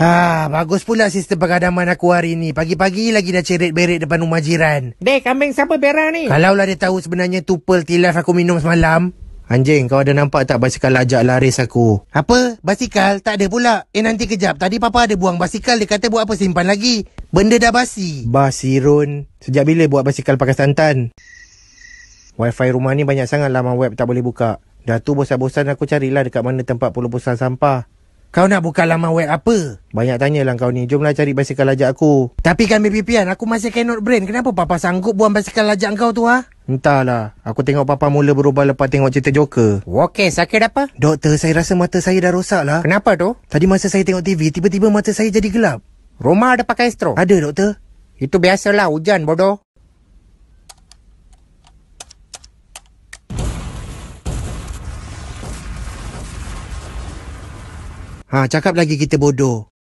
Ha, bagus pula sistem pengadaman aku hari ni. Pagi-pagi lagi dah ceret-beret depan rumah jiran. Dek, kambing siapa berah ni? lah dia tahu sebenarnya tupel tilaf aku minum semalam. Anjing, kau ada nampak tak basikal ajak laris aku? Apa? Basikal? Tak ada pula. Eh, nanti kejap. Tadi papa ada buang basikal. Dia kata buat apa simpan lagi. Benda dah basi. Basirun. Sejak bila buat basikal pakai santan? Wifi rumah ni banyak sangat laman web tak boleh buka. Dah tu bosan-bosan aku carilah dekat mana tempat pulau-pulau sampah. Kau nak buka laman web apa? Banyak tanya lah kau ni. Jomlah cari basikal lajak aku. Tapi kan BPPN, aku masih cannot brain. Kenapa Papa sanggup buang basikal lajak kau tu, ha? Entahlah. Aku tengok Papa mula berubah lepas tengok cerita Joker. Okey, sakit apa? Doktor, saya rasa mata saya dah rosak lah. Kenapa tu? Tadi masa saya tengok TV, tiba-tiba mata saya jadi gelap. Rumah ada pakai stroke? Ada, doktor. Itu biasalah hujan, bodoh. Ha, cakap lagi kita bodoh.